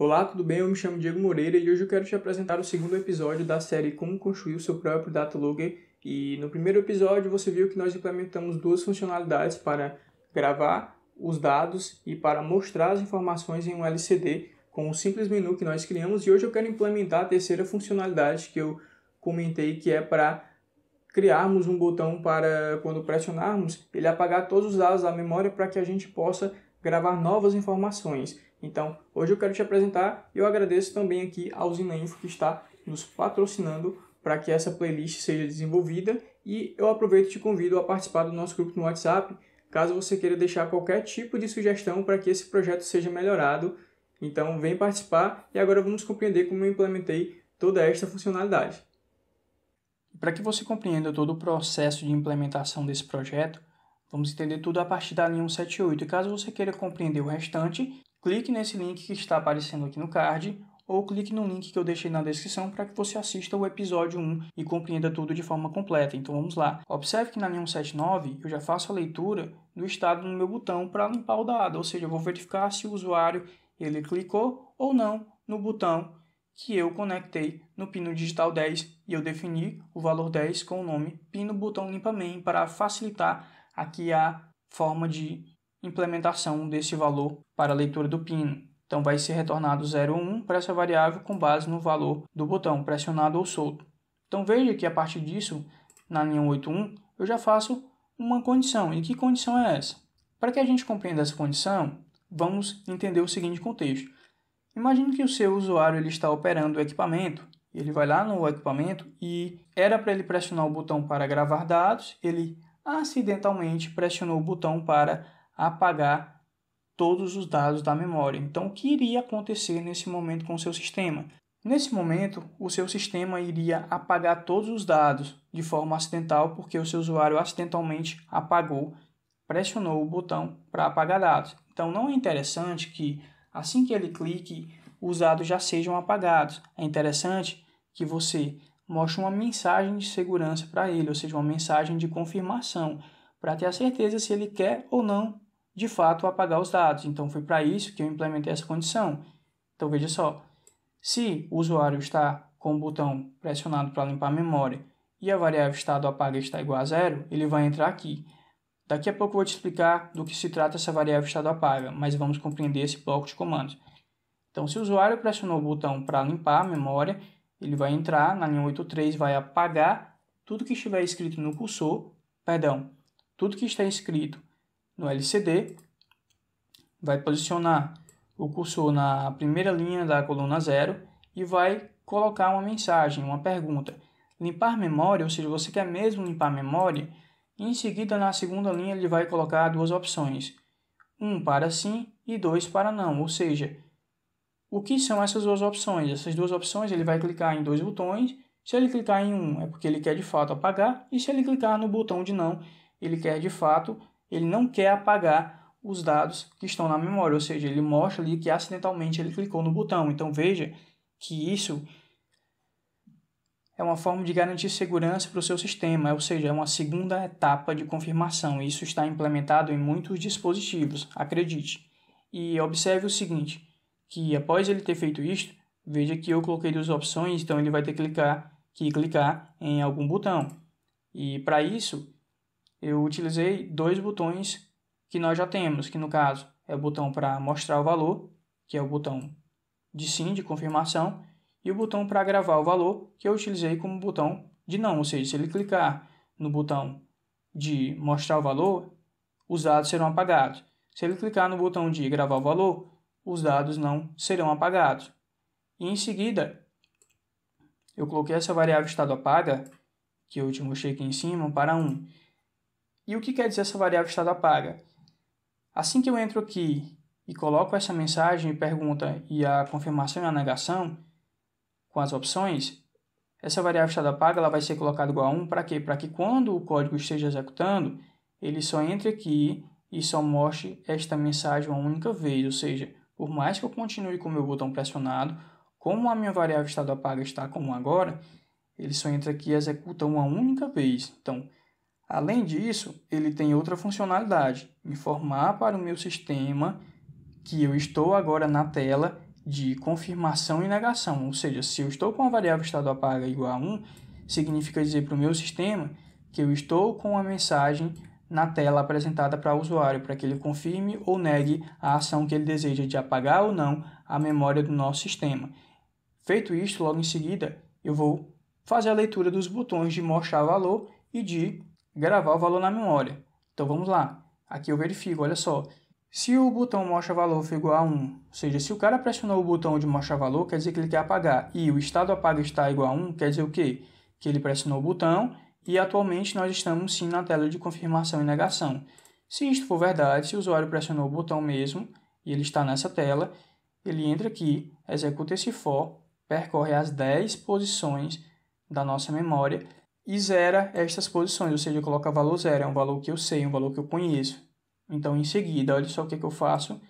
Olá, tudo bem? Eu me chamo Diego Moreira e hoje eu quero te apresentar o segundo episódio da série Como Construir o seu próprio Data Logger. E no primeiro episódio você viu que nós implementamos duas funcionalidades para gravar os dados e para mostrar as informações em um LCD com um simples menu que nós criamos. E hoje eu quero implementar a terceira funcionalidade que eu comentei, que é para criarmos um botão para quando pressionarmos ele apagar todos os dados da memória para que a gente possa gravar novas informações. Então, hoje eu quero te apresentar e eu agradeço também aqui ao Usina Info que está nos patrocinando para que essa playlist seja desenvolvida e eu aproveito e te convido a participar do nosso grupo no WhatsApp, caso você queira deixar qualquer tipo de sugestão para que esse projeto seja melhorado. Então, vem participar e agora vamos compreender como eu implementei toda esta funcionalidade. Para que você compreenda todo o processo de implementação desse projeto, Vamos entender tudo a partir da linha 178 e caso você queira compreender o restante, clique nesse link que está aparecendo aqui no card ou clique no link que eu deixei na descrição para que você assista o episódio 1 e compreenda tudo de forma completa. Então vamos lá. Observe que na linha 179 eu já faço a leitura do estado no meu botão para limpar o dado, ou seja, eu vou verificar se o usuário ele clicou ou não no botão que eu conectei no pino digital 10 e eu defini o valor 10 com o nome pino botão limpa main para facilitar aqui a forma de implementação desse valor para a leitura do pino. Então vai ser retornado 0,1 para essa variável com base no valor do botão pressionado ou solto. Então veja que a partir disso, na linha 8.1, eu já faço uma condição. E que condição é essa? Para que a gente compreenda essa condição, vamos entender o seguinte contexto. Imagine que o seu usuário ele está operando o equipamento. Ele vai lá no equipamento e era para ele pressionar o botão para gravar dados, ele acidentalmente pressionou o botão para apagar todos os dados da memória. Então, o que iria acontecer nesse momento com o seu sistema? Nesse momento, o seu sistema iria apagar todos os dados de forma acidental, porque o seu usuário acidentalmente apagou, pressionou o botão para apagar dados. Então, não é interessante que assim que ele clique, os dados já sejam apagados. É interessante que você mostra uma mensagem de segurança para ele, ou seja, uma mensagem de confirmação, para ter a certeza se ele quer ou não, de fato, apagar os dados. Então, foi para isso que eu implementei essa condição. Então, veja só, se o usuário está com o botão pressionado para limpar a memória e a variável estado apaga está igual a zero, ele vai entrar aqui. Daqui a pouco eu vou te explicar do que se trata essa variável estado apaga, mas vamos compreender esse bloco de comandos. Então, se o usuário pressionou o botão para limpar a memória, ele vai entrar na linha 83, vai apagar tudo que estiver escrito no cursor, perdão, tudo que está escrito no LCD, vai posicionar o cursor na primeira linha da coluna 0 e vai colocar uma mensagem, uma pergunta. Limpar memória, ou seja, você quer mesmo limpar memória? Em seguida, na segunda linha, ele vai colocar duas opções: um para sim e dois para não, ou seja, o que são essas duas opções? Essas duas opções ele vai clicar em dois botões. Se ele clicar em um, é porque ele quer de fato apagar, e se ele clicar no botão de não, ele quer de fato, ele não quer apagar os dados que estão na memória, ou seja, ele mostra ali que acidentalmente ele clicou no botão. Então veja que isso é uma forma de garantir segurança para o seu sistema, ou seja, é uma segunda etapa de confirmação. Isso está implementado em muitos dispositivos, acredite. E observe o seguinte: que após ele ter feito isto, veja que eu coloquei duas opções, então ele vai ter que clicar, que clicar em algum botão. E para isso, eu utilizei dois botões que nós já temos, que no caso é o botão para mostrar o valor, que é o botão de sim, de confirmação, e o botão para gravar o valor, que eu utilizei como botão de não, ou seja, se ele clicar no botão de mostrar o valor, os dados serão apagados. Se ele clicar no botão de gravar o valor, os dados não serão apagados. E em seguida, eu coloquei essa variável estado apaga, que eu te mostrei aqui em cima, para 1. E o que quer dizer essa variável estado apaga? Assim que eu entro aqui e coloco essa mensagem pergunta e a confirmação e a negação com as opções, essa variável estado apaga ela vai ser colocada igual a 1 para quê? Para que quando o código esteja executando, ele só entre aqui e só mostre esta mensagem uma única vez, ou seja, por mais que eu continue com o meu botão pressionado, como a minha variável estado apaga está como agora, ele só entra aqui e executa uma única vez. Então, além disso, ele tem outra funcionalidade, informar para o meu sistema que eu estou agora na tela de confirmação e negação, ou seja, se eu estou com a variável estado apaga igual a 1, significa dizer para o meu sistema que eu estou com a mensagem na tela apresentada para o usuário, para que ele confirme ou negue a ação que ele deseja de apagar ou não a memória do nosso sistema. Feito isso, logo em seguida, eu vou fazer a leitura dos botões de mostrar valor e de gravar o valor na memória. Então vamos lá. Aqui eu verifico, olha só. Se o botão mostra valor for igual a 1, ou seja, se o cara pressionou o botão de mostrar valor, quer dizer que ele quer apagar. E o estado apaga está igual a 1, quer dizer o quê? Que ele pressionou o botão e atualmente nós estamos sim na tela de confirmação e negação. Se isto for verdade, se o usuário pressionou o botão mesmo e ele está nessa tela, ele entra aqui, executa esse for, percorre as 10 posições da nossa memória e zera estas posições, ou seja, coloca valor zero, é um valor que eu sei, um valor que eu conheço. Então, em seguida, olha só o que, que eu faço,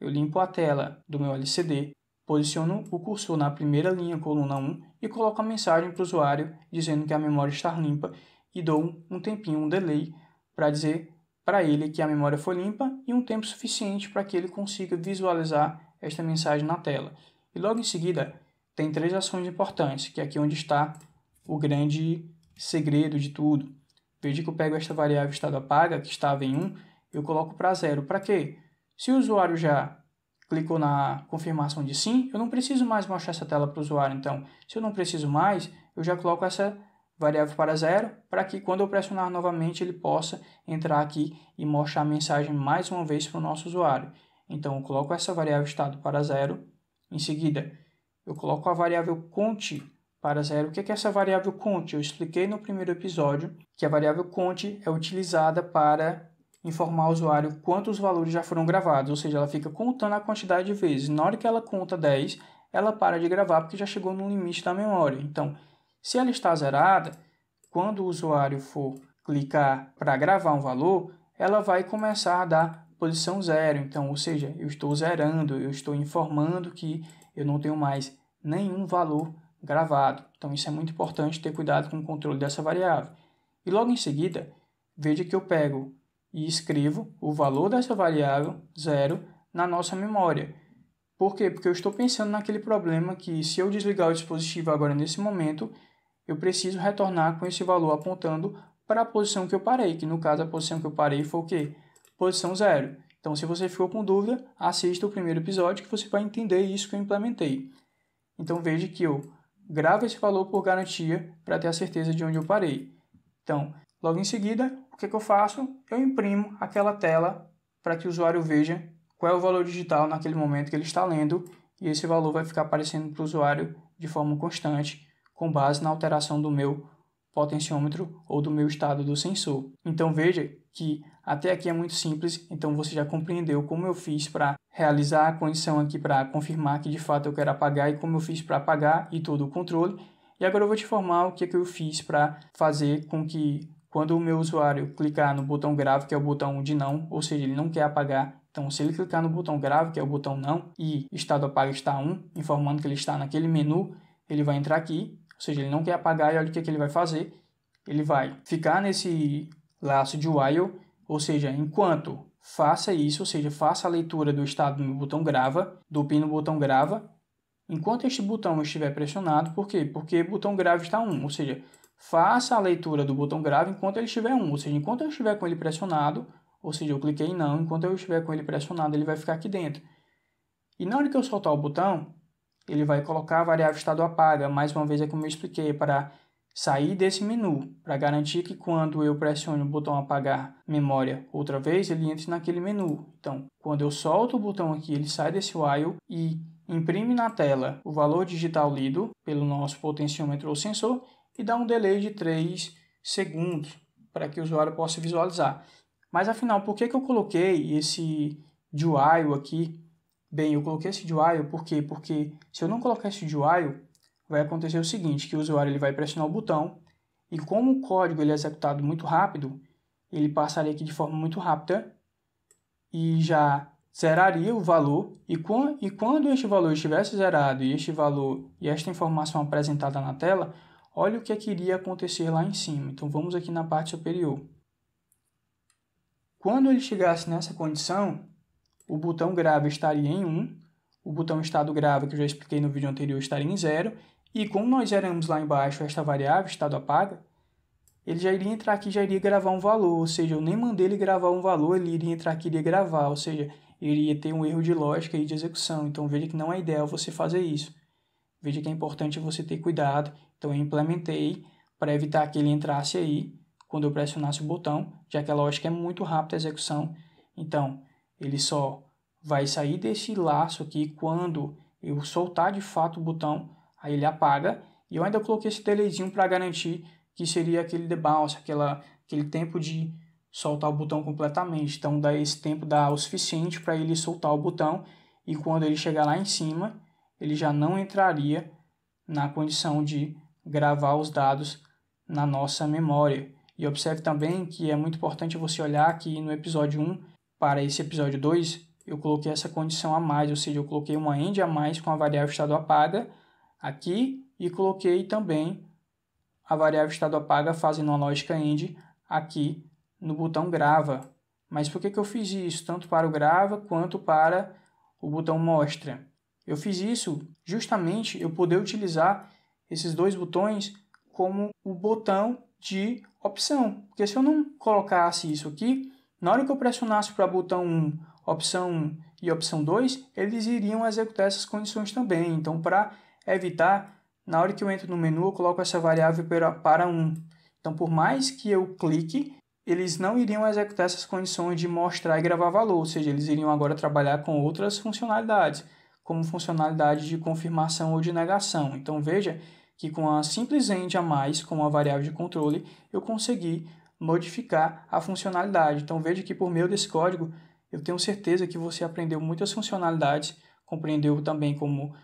eu limpo a tela do meu LCD Posiciono o cursor na primeira linha, coluna 1, e coloco a mensagem para o usuário dizendo que a memória está limpa e dou um tempinho, um delay, para dizer para ele que a memória foi limpa e um tempo suficiente para que ele consiga visualizar esta mensagem na tela. E logo em seguida, tem três ações importantes, que é aqui onde está o grande segredo de tudo. Veja que eu pego esta variável estado apaga, que estava em 1, eu coloco para zero. Para quê? Se o usuário já clicou na confirmação de sim, eu não preciso mais mostrar essa tela para o usuário. Então, se eu não preciso mais, eu já coloco essa variável para zero, para que quando eu pressionar novamente ele possa entrar aqui e mostrar a mensagem mais uma vez para o nosso usuário. Então, eu coloco essa variável estado para zero. Em seguida, eu coloco a variável cont para zero. O que é essa variável cont? Eu expliquei no primeiro episódio que a variável cont é utilizada para informar o usuário quantos valores já foram gravados, ou seja, ela fica contando a quantidade de vezes. Na hora que ela conta 10, ela para de gravar porque já chegou no limite da memória. Então, se ela está zerada, quando o usuário for clicar para gravar um valor, ela vai começar a dar posição zero. Então, ou seja, eu estou zerando, eu estou informando que eu não tenho mais nenhum valor gravado. Então, isso é muito importante ter cuidado com o controle dessa variável. E logo em seguida, veja que eu pego e escrevo o valor dessa variável, zero, na nossa memória. Por quê? Porque eu estou pensando naquele problema que, se eu desligar o dispositivo agora nesse momento, eu preciso retornar com esse valor apontando para a posição que eu parei, que no caso a posição que eu parei foi o quê? Posição zero. Então, se você ficou com dúvida, assista o primeiro episódio que você vai entender isso que eu implementei. Então, veja que eu gravo esse valor por garantia para ter a certeza de onde eu parei. Então, Logo em seguida, o que, que eu faço? Eu imprimo aquela tela para que o usuário veja qual é o valor digital naquele momento que ele está lendo e esse valor vai ficar aparecendo para o usuário de forma constante com base na alteração do meu potenciômetro ou do meu estado do sensor. Então veja que até aqui é muito simples, então você já compreendeu como eu fiz para realizar a condição aqui para confirmar que de fato eu quero apagar e como eu fiz para apagar e todo o controle. E agora eu vou te informar o que, é que eu fiz para fazer com que quando o meu usuário clicar no botão grave, que é o botão de não, ou seja, ele não quer apagar, então se ele clicar no botão grave, que é o botão não, e estado apaga está 1, informando que ele está naquele menu, ele vai entrar aqui, ou seja, ele não quer apagar, e olha o que, é que ele vai fazer. Ele vai ficar nesse laço de while, ou seja, enquanto faça isso, ou seja, faça a leitura do estado no botão grava, do pin no botão grava, enquanto este botão estiver pressionado, por quê? Porque botão grave está 1, ou seja, faça a leitura do botão grave enquanto ele estiver 1, ou seja, enquanto eu estiver com ele pressionado, ou seja, eu cliquei em não, enquanto eu estiver com ele pressionado, ele vai ficar aqui dentro. E na hora que eu soltar o botão, ele vai colocar a variável estado apaga, mais uma vez é como eu expliquei, para sair desse menu, para garantir que quando eu pressione o botão apagar memória outra vez, ele entre naquele menu. Então, quando eu solto o botão aqui, ele sai desse while e imprime na tela o valor digital lido pelo nosso potenciômetro ou sensor e dá um delay de 3 segundos para que o usuário possa visualizar. Mas afinal, por que, que eu coloquei esse DUIO aqui? Bem, eu coloquei esse DUIO por quê? Porque se eu não colocar esse DUIO, vai acontecer o seguinte, que o usuário ele vai pressionar o botão e como o código ele é executado muito rápido, ele passaria aqui de forma muito rápida e já zeraria o valor e, quando este valor estivesse zerado e este valor e esta informação apresentada na tela, Olha o que é que iria acontecer lá em cima. Então vamos aqui na parte superior. Quando ele chegasse nessa condição, o botão grave estaria em 1, o botão estado grave, que eu já expliquei no vídeo anterior, estaria em 0, e como nós zeramos lá embaixo esta variável, estado apaga, ele já iria entrar aqui já iria gravar um valor, ou seja, eu nem mandei ele gravar um valor, ele iria entrar aqui e iria gravar, ou seja, iria ter um erro de lógica e de execução. Então veja que não é ideal você fazer isso. Veja que é importante você ter cuidado. Então, eu implementei para evitar que ele entrasse aí quando eu pressionasse o botão, já que a lógica é muito rápida a execução. Então, ele só vai sair desse laço aqui quando eu soltar de fato o botão, aí ele apaga. E eu ainda coloquei esse delayzinho para garantir que seria aquele debounce, aquela, aquele tempo de soltar o botão completamente. Então, dá esse tempo dá o suficiente para ele soltar o botão e quando ele chegar lá em cima, ele já não entraria na condição de gravar os dados na nossa memória. E observe também que é muito importante você olhar aqui no episódio 1 para esse episódio 2, eu coloquei essa condição a mais, ou seja, eu coloquei uma end a mais com a variável estado apaga aqui e coloquei também a variável estado apaga fazendo uma lógica end aqui no botão grava. Mas por que, que eu fiz isso? Tanto para o grava quanto para o botão mostra. Eu fiz isso justamente eu poder utilizar esses dois botões como o botão de opção, porque se eu não colocasse isso aqui, na hora que eu pressionasse para botão 1, opção 1 e opção 2, eles iriam executar essas condições também. Então, para evitar, na hora que eu entro no menu, eu coloco essa variável para, para 1. Então, por mais que eu clique, eles não iriam executar essas condições de mostrar e gravar valor, ou seja, eles iriam agora trabalhar com outras funcionalidades como funcionalidade de confirmação ou de negação. Então veja que com a simples end a mais, como a variável de controle, eu consegui modificar a funcionalidade. Então veja que por meio desse código, eu tenho certeza que você aprendeu muitas funcionalidades, compreendeu também como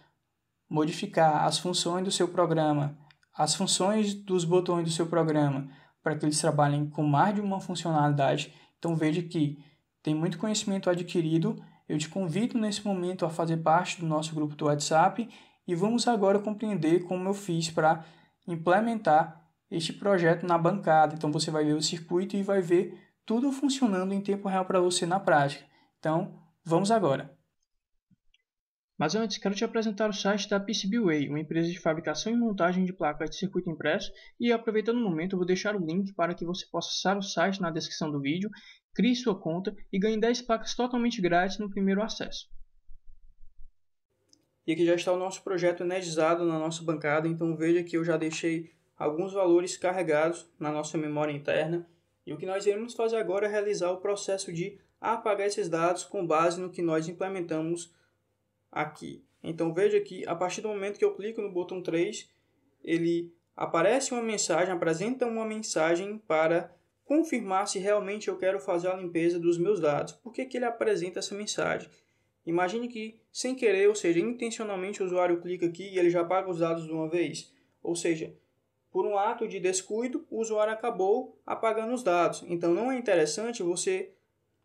modificar as funções do seu programa, as funções dos botões do seu programa, para que eles trabalhem com mais de uma funcionalidade. Então veja que tem muito conhecimento adquirido eu te convido nesse momento a fazer parte do nosso grupo do WhatsApp e vamos agora compreender como eu fiz para implementar este projeto na bancada. Então você vai ver o circuito e vai ver tudo funcionando em tempo real para você na prática. Então, vamos agora. Mas antes, quero te apresentar o site da PCBWay, uma empresa de fabricação e montagem de placas de circuito impresso, e aproveitando o momento, vou deixar o link para que você possa acessar o site na descrição do vídeo crie sua conta e ganhe 10 packs totalmente grátis no primeiro acesso. E aqui já está o nosso projeto energizado na nossa bancada, então veja que eu já deixei alguns valores carregados na nossa memória interna. E o que nós iremos fazer agora é realizar o processo de apagar esses dados com base no que nós implementamos aqui. Então veja que a partir do momento que eu clico no botão 3, ele aparece uma mensagem, apresenta uma mensagem para confirmar se realmente eu quero fazer a limpeza dos meus dados. Por que, que ele apresenta essa mensagem? Imagine que, sem querer, ou seja, intencionalmente o usuário clica aqui e ele já paga os dados de uma vez. Ou seja, por um ato de descuido, o usuário acabou apagando os dados. Então não é interessante você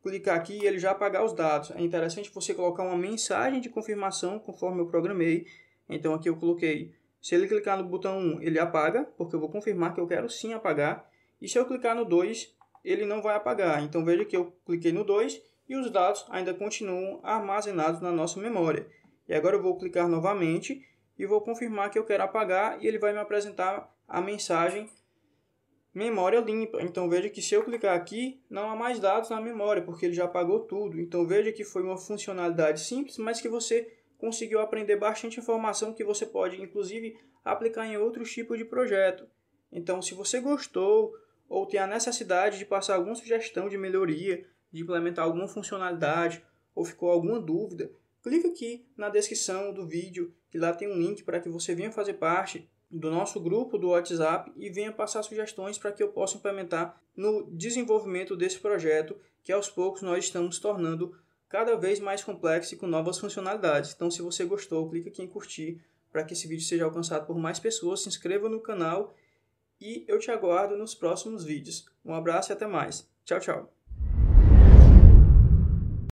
clicar aqui e ele já apagar os dados. É interessante você colocar uma mensagem de confirmação conforme eu programei. Então aqui eu coloquei, se ele clicar no botão 1, ele apaga, porque eu vou confirmar que eu quero sim apagar. E se eu clicar no 2, ele não vai apagar. Então veja que eu cliquei no 2 e os dados ainda continuam armazenados na nossa memória. E agora eu vou clicar novamente e vou confirmar que eu quero apagar e ele vai me apresentar a mensagem memória limpa. Então veja que se eu clicar aqui, não há mais dados na memória, porque ele já apagou tudo. Então veja que foi uma funcionalidade simples, mas que você conseguiu aprender bastante informação que você pode inclusive aplicar em outros tipos de projeto. Então se você gostou ou tem a necessidade de passar alguma sugestão de melhoria, de implementar alguma funcionalidade, ou ficou alguma dúvida, clique aqui na descrição do vídeo, que lá tem um link para que você venha fazer parte do nosso grupo do WhatsApp e venha passar sugestões para que eu possa implementar no desenvolvimento desse projeto, que aos poucos nós estamos tornando cada vez mais complexo e com novas funcionalidades. Então, se você gostou, clique aqui em curtir para que esse vídeo seja alcançado por mais pessoas, se inscreva no canal e eu te aguardo nos próximos vídeos. Um abraço e até mais. Tchau, tchau!